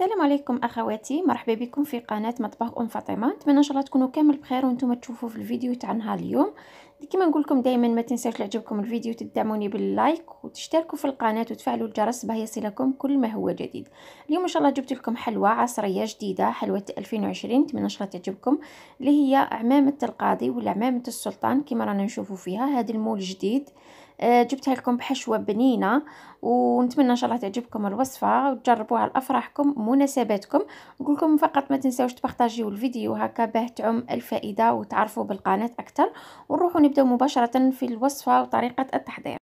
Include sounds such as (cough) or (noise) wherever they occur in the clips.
السلام عليكم اخواتي مرحبا بكم في قناه مطبخ ام فاطمه نتمنى ان شاء الله تكونوا كامل بخير وانتم تشوفوا في الفيديو تاع نهار اليوم كيما نقول لكم دائما ما تنساوش لعجبكم الفيديو تدعموني باللايك وتشتركوا في القناه وتفعلوا الجرس باه يصلكم كل ما هو جديد اليوم ان شاء الله جبت لكم حلوى عصريه جديده حلوه 2020 نتمنى ان شاء الله تعجبكم اللي هي عمامه القاضي ولا عمامه السلطان كيما رانا نشوفوا فيها هذا المول جديد آه، جبتها لكم بحشوة بنينة ونتمنى ان شاء الله تعجبكم الوصفة وتجربوها لافراحكم مناسباتكم نقول لكم فقط ما تنساوش تبارطاجيو الفيديو هكا باه تعم الفائدة وتعرفوا بالقناة اكثر ونروحوا نبداو مباشرة في الوصفة وطريقة التحضير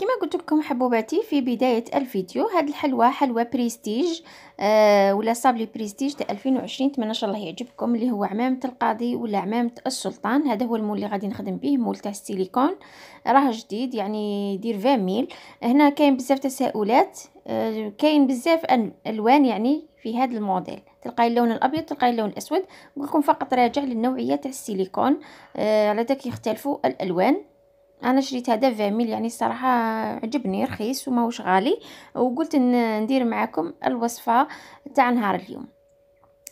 كما قلت لكم حبوباتي في بدايه الفيديو هاد الحلوه حلوه بريستيج آه ولا صابلي بريستيج تاع 2020 نتمنى ان شاء الله يعجبكم اللي هو عمامه القاضي ولا عمامه السلطان هذا هو المول اللي غادي نخدم به مول تاع السيليكون راه جديد يعني يدير 20 ميل هنا كاين بزاف تساؤلات آه كاين بزاف الوان يعني في هذا الموديل تلقاي اللون الابيض تلقاي اللون الاسود نقول لكم فقط راجع للنوعيه تاع السيليكون آه على داك يختلفوا الالوان انا شريت هذا فاميل يعني الصراحه عجبني رخيص وماهوش غالي وقلت ندير معكم الوصفه تاع نهار اليوم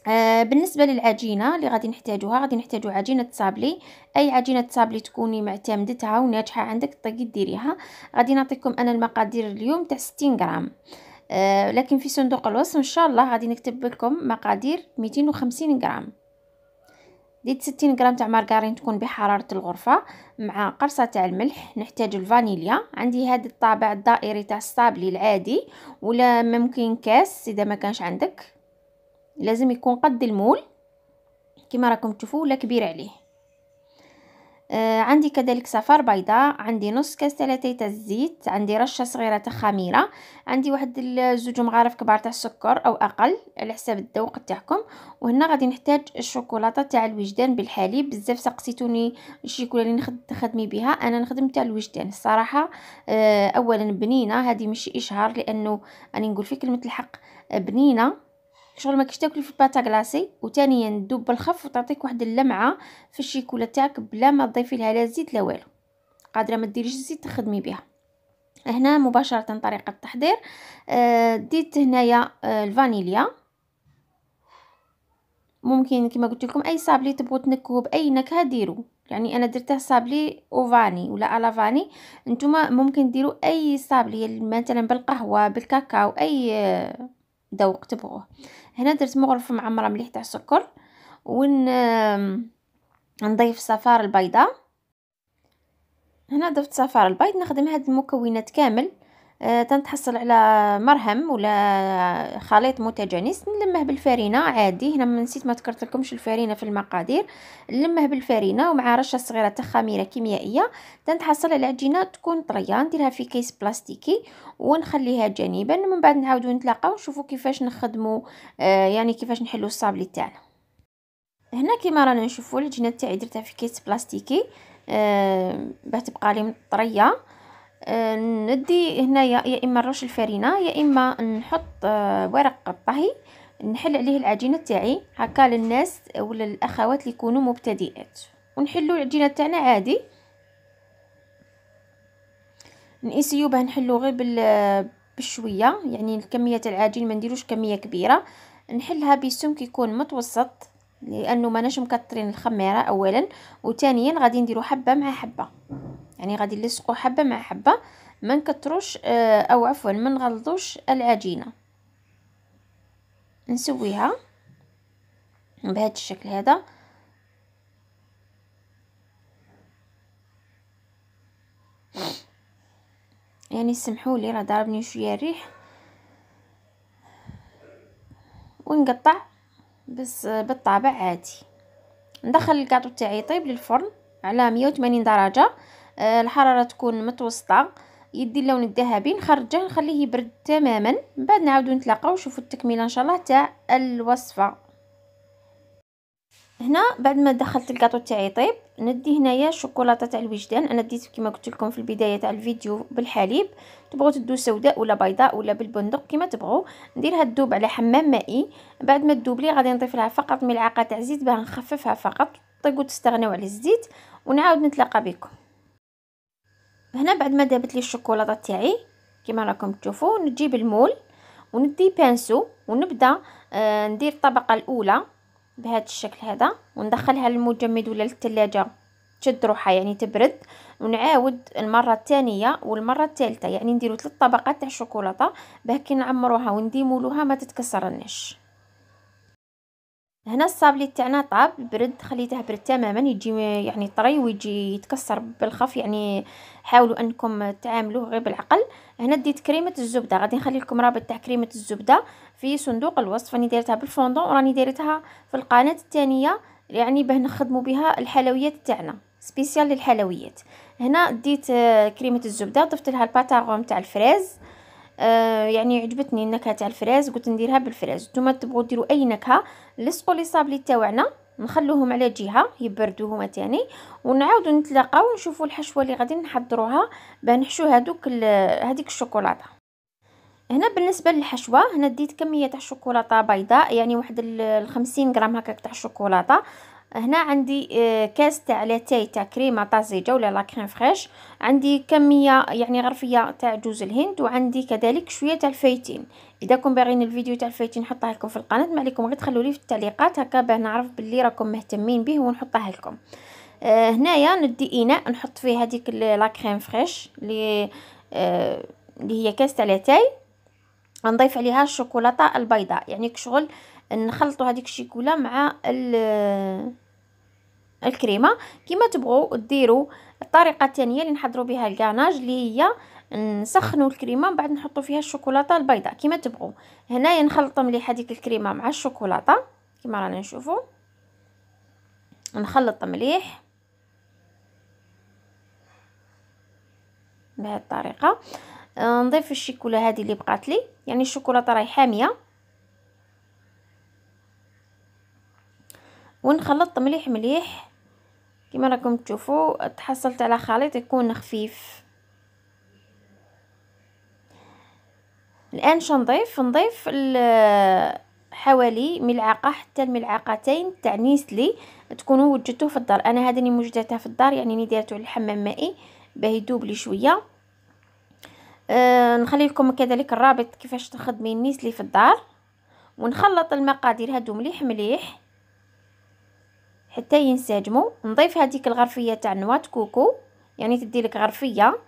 آه بالنسبه للعجينه اللي غادي نحتاجوها غادي نحتاجو عجينه صابلي اي عجينه صابلي تكوني معتمدتها وناجحه عندك طقي ديريها غادي نعطيكم انا المقادير اليوم تاع 60 غرام آه لكن في صندوق الوصف ان شاء الله غادي نكتب لكم مقادير 250 غرام ديت 60 غرام تاع مارغرين تكون بحراره الغرفه مع قرصه تاع الملح نحتاج الفانيليا عندي هذا الطابع الدائري تاع الصابلي العادي ولا ممكن كاس اذا ما كانش عندك لازم يكون قد المول كما راكم تشوفوا ولا كبير عليه آه، عندي كذلك صفار بيضاء عندي نص كاس تاع تاع الزيت عندي رشه صغيره تاع خميره عندي واحد زوج مغارف كبار تاع السكر او اقل على حساب الذوق تاعكم وهنا غادي نحتاج الشوكولاته تاع الوجدان بالحليب بزاف سقسيتوني الشيكولا اللي تخدمي بها انا نخدم تاع الوجدان الصراحه آه، اولا بنينه هذه ماشي اشهار لانه راني نقول في كلمه الحق آه، بنينه شغل ما كيش تاكل في الباتا كلاصي وثانيا دوب بالخف وتعطيك واحد اللمعه في الشيكولا تاعك بلا ما تضيفي لها لا زيت لا والو قادره ما ديريش الزيت تخدمي بها هنا مباشره طريقه التحضير آه، ديت هنايا آه، الفانيليا ممكن كما قلت لكم اي صابلي تبغوا تنكهوه باي نكهه ديروا يعني انا درته صابلي اوفاني ولا الافاني نتوما ممكن ديروا اي صابلي يعني مثلا بالقهوه بالكاكاو اي آه، ذوق تبغوه هنا درت مغرفه معمره مليح تاع السكر ون نضيف صفار البيضه هنا ضفت صفار البيض نخدم هاد المكونات كامل آه، تنتحصل على مرهم ولا خليط متجانس نلمه بالفرينه عادي هنا نسيت ما ذكرت لكمش الفرينه في المقادير نلمه بالفرينه ومع رشه صغيره تاع خميره كيميائيه تنتحصل على عجينه تكون طريه نديرها في كيس بلاستيكي ونخليها جانبا من بعد نعاودو نتلاقاو نشوفو كيفاش نخدمو آه، يعني كيفاش نحلو الصابلي تاعنا هنا كيما رانا نشوفو العجينه تاعي درتها في كيس بلاستيكي آه، باه تبقى لي طريه ندي هنايا يا اما الرش الفرينه يا اما نحط آه، ورق الطهي نحل عليه العجينه تاعي هكا للناس ولا الاخوات اللي يكونوا مبتدئات ونحلو العجينه تاعنا عادي نقيسيو باه نحلو غير بال بشويه يعني كميه العجين ما نديروش كميه كبيره نحلها بسمك يكون متوسط لانه ماناش مكترين الخميره اولا وثانيا غادي نديرو حبه مع حبه يعني غادي نلصقو حبه مع حبه ما نكثروش آه، او عفوا ما نغلطوش العجينه نسويها بهذا الشكل هذا يعني سمحوا لي راه ضربني شويه الريح ونقطع بس بالطابع عادي ندخل الكاطو تاعي يطيب للفرن على 180 درجه آه، الحراره تكون متوسطه يدي اللون الذهبي نخرجه نخليه يبرد تماما من بعد نعاودو نتلاقاو ونشوفو التكمله ان شاء الله تاع الوصفه هنا بعد ما دخلت الكاطو تاعي طيب ندي هنايا الشوكولاته تاع الوجدان انا ديت كيما قلت لكم في البدايه تاع الفيديو بالحليب تبغوا تدو سوداء ولا بيضاء ولا بالبندق كيما تبغوا نديرها تذوب على حمام مائي بعد ما تذوب لي غادي نضيف لها فقط ملعقه تاع زيت باه نخففها فقط طيقوا تستغناو على الزيت ونعاود نتلاقى بكم هنا بعد ما دابت لي الشوكولاته تاعي كما راكم تشوفوا نجيب المول وندي بانسو ونبدا آه ندير الطبقه الاولى بهذا الشكل هذا وندخلها للمجمد ولا للثلاجه تشد روحها يعني تبرد ونعاود المره الثانيه والمره الثالثه يعني نديرو ثلاث طبقات تاع الشوكولاته باه كي نعمروها ونديمولوها ما تتكسرناش هنا الصابلي تاعنا طاب برد خليته برد تماما يجي يعني طري ويجي يتكسر بالخف يعني حاولوا انكم تعاملوه غير بالعقل هنا ديت كريمه الزبده غادي نخلي لكم رابط تاع كريمه الزبده في صندوق الوصف راني دايرتها بالفوندون وراني دايرتها في القناه الثانيه يعني باه نخدموا بها الحلويات تاعنا سبيسيال للحلويات هنا ديت كريمه الزبده ضفت لها الباتاغون تاع الفريز آه، يعني عجبتني النكهه تاع الفراز قلت نديرها بالفراز نتوما تبغوا ديروا اي نكهه لصقوا لي صابلي تاعنا نخلوهم على جهه يبردوا هما تاني ونعاودوا نتلاقاو ونشوفوا الحشوه اللي غادي نحضروها باه نحشو هذوك هذيك الشوكولاته هنا بالنسبه للحشوه هنا ديت كميه تاع الشوكولاته بيضاء يعني واحد ال 50 غرام هكاك تاع الشوكولاته هنا عندي آه، كاس تاع لاتاي تاع كريمه طازجه ولا لا كريم فريش عندي كميه يعني غرفيه تاع جوز الهند وعندي كذلك شويه تاع الفايتين اذا كون باغيين الفيديو تاع الفايتين نحطها لكم في القناه ما عليكم غير تخلوا لي في التعليقات هكا باه نعرف باللي راكم مهتمين به ونحطها لكم آه، هنايا ندي اناء نحط فيه هذيك لا كريم فريش اللي آه، اللي هي كاس تاع لاتاي نضيف عليها الشوكولاته البيضاء يعني كشغل نخلطوا هذيك الشيكولا مع الكريمه كما تبغوا ديروا الطريقه الثانيه اللي نحضروا بها الكاناج اللي هي نسخنوا الكريمه بعد نحطوا فيها الشوكولاته البيضاء كما تبغوا هنايا نخلط مليح هذيك الكريمه مع الشوكولاته كما رانا نشوفوا نخلط مليح بهذه الطريقه نضيف الشيكولا هذه اللي بقات لي يعني الشوكولاته راهي حاميه ونخلط مليح مليح كيما راكم تشوفوا تحصلت على خليط يكون خفيف الان شنضيف نضيف حوالي ملعقه حتى الملعقتين تاع نيسلي تكونوا وجدتوه في الدار انا هذا موجدتها في الدار يعني ني ديرته للحمام مائي باه يذوب لي شويه أه نخلي لكم كذلك الرابط كيفاش تخدمي النيسلي في الدار ونخلط المقادير هادو مليح مليح حتى ينسجموا نضيف هذيك الغرفيه تاع نوات كوكو يعني تدي لك غرفيه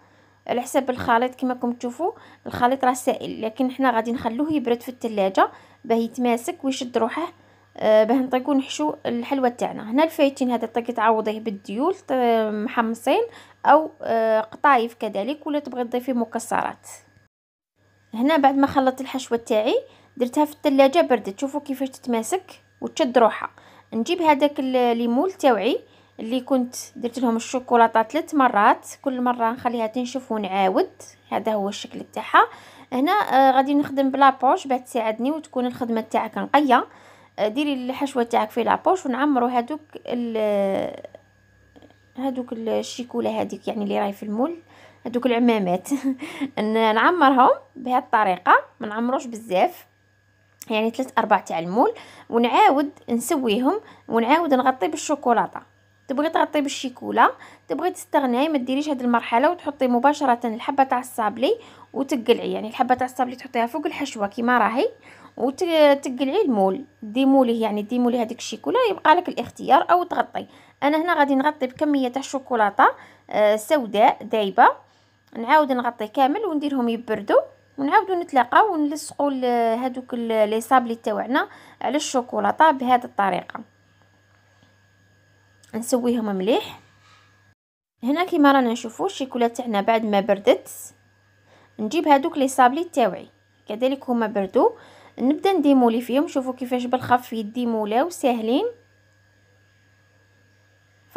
على حساب نعم. الخليط كما راكم تشوفوا الخليط راه سائل لكن حنا غادي نخلوه يبرد في الثلاجه باه يتماسك ويشد روحه آه باه نطيقو نحشو الحلوى تاعنا هنا الفايتين هذا طيقي تعوضيه بالديول محمصين او آه قطايف كذلك ولا تبغي تضيفي مكسرات هنا بعد ما خلطت الحشوه تاعي درتها في الثلاجه بردت شوفوا كيفاش تتماسك وتشد روحها نجيب هذاك الليمول تاوعي اللي كنت درت لهم الشوكولاته ثلاث مرات كل مره نخليها تنشف ونعاود هذا هو الشكل تاعها هنا آه غادي نخدم بلابوش باش تساعدني وتكون الخدمه تاعك نقيه آه ديري الحشوه تاعك في لابوش ونعمروا هذوك هذوك الشيكولا هذيك يعني اللي راهي في المول هذوك العمامات (laughs) نعمرهم بهذه الطريقه ما نعمروش بزاف يعني ثلاث أرباع تاع المول ونعاود نسويهم ونعاود نغطي بالشوكولاتة تبغي تغطي بالشيكولا تبغي تستغني ما ديريش هذه المرحله وتحطي مباشره الحبه تاع الصابلي وتقلعي يعني الحبه تاع الصابلي تحطيها فوق الحشوه كيما راهي وتقلعي المول ديموليه يعني مولي هذيك الشيكولا يبقى لك الاختيار او تغطي انا هنا غادي نغطي بكميه تاع الشوكولاته آه، سوداء دايبه نعاود نغطي كامل ونديرهم يبردوا ونعاودو نتلاقاو ونلصقوا هذوك لي صابلي تاعنا على الشوكولاطه بهذه الطريقه نسويهم مليح هنا كيما رانا نشوفو الشيكولا تاعنا بعد ما بردت نجيب هذوك لي صابلي تاوعي كذلك هما بردو نبدا نديمولي فيهم شوفوا كيفاش بالخف يديمولاو ساهلين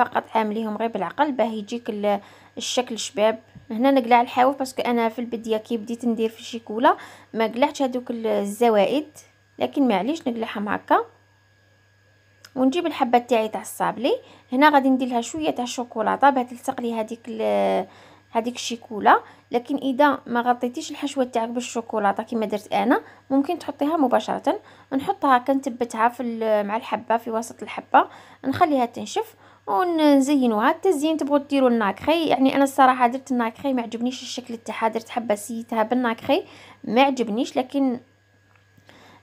فقط عامليهم غير بالعقل باه يجيك الشكل شباب هنا نقلع الحواف باسكو انا في البدايه كي بديت ندير في الشيكولا ما قلعتش هذوك الزوائد لكن معليش نقلعهم هكا ونجيب الحبه تاعي تاع الصابلي هنا غادي ندير لها شويه تاع الشوكولاطه باه تلصق لي هذيك هذيك الشيكولا لكن اذا ما غطيتيش الحشوه تاعك بالشوكولاطه كما درت انا ممكن تحطيها مباشره نحطها كنثبتها في مع الحبه في وسط الحبه نخليها تنشف ونزينو هاد التزيين تبغوا ديروا الناكري يعني انا الصراحه درت الناكري ما عجبنيش الشكل تاعها درت حبه سيتها بالناكري ما عجبنيش لكن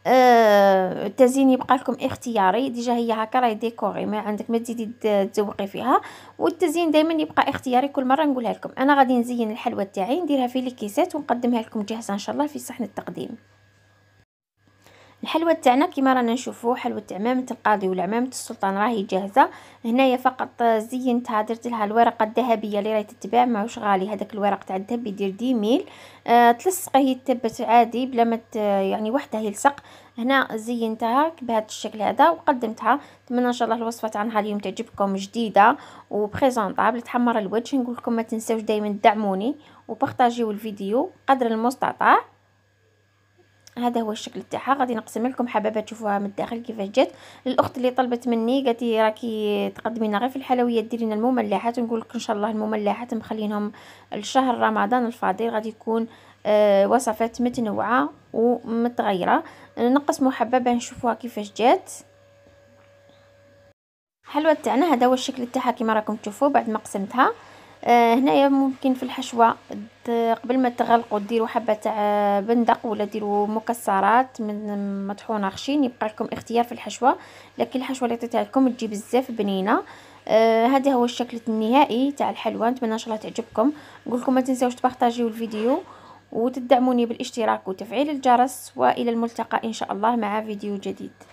آه التزيين يبقى لكم اختياري ديجا هي هكا راهي ديكوري ما عندك ما تزيدي تزوقي فيها والتزيين دائما يبقى اختياري كل مره نقولها لكم انا غادي نزين الحلوى تاعي نديرها في ليكيسات ونقدمها لكم جاهزه ان شاء الله في صحن التقديم الحلوى تاعنا كيما رانا نشوفو حلوى عمامه القاضي والعمامة عمامه السلطان راهي جاهزه هنايا فقط زينتها درت لها الورقه الذهبيه اللي راهي تتباع ماهوش غالي هذاك الورق تاع الذهب يدير دي ميل آه تلصقه هي تبت عادي بلا ما يعني وحده يلصق هنا زينتها بهذا الشكل هذا وقدمتها نتمنى ان شاء الله الوصفه تاع نهار اليوم تعجبكم جديده وبريزونطابل تحمر الوجه نقول لكم ما تنساوش دائما تدعموني وبارطاجيو الفيديو قدر المستطاع هذا هو الشكل تاعها غادي نقسم لكم حبابه تشوفوها من الداخل كيفاش جات الاخت اللي طلبت مني قالت لي راكي تقدمي لنا غير في الحلويات ديري لنا المملحات نقول لك ان شاء الله المملحات مخلينهم لشهر رمضان الفاضل غادي يكون آه وصفات متنوعه ومتغيره نقسموا حبابه نشوفوها كيفاش جات حلوه تاعنا هذا هو الشكل تاعها كما راكم تشوفوا بعد ما قسمتها آه، هنايا ممكن في الحشوه قبل ما تغلقوا ديروا حبه تاع آه، بندق ولا ديروا مكسرات من مطحونه خشين يبقى لكم اختيار في الحشوه لكن الحشوه اللي عطيتها لكم تجي بزاف بنينه آه هو الشكل النهائي تاع الحلوه نتمنى ان شاء الله تعجبكم نقول لكم ما تنساوش تبارطاجيو الفيديو وتدعموني بالاشتراك وتفعيل الجرس والى الملتقى ان شاء الله مع فيديو جديد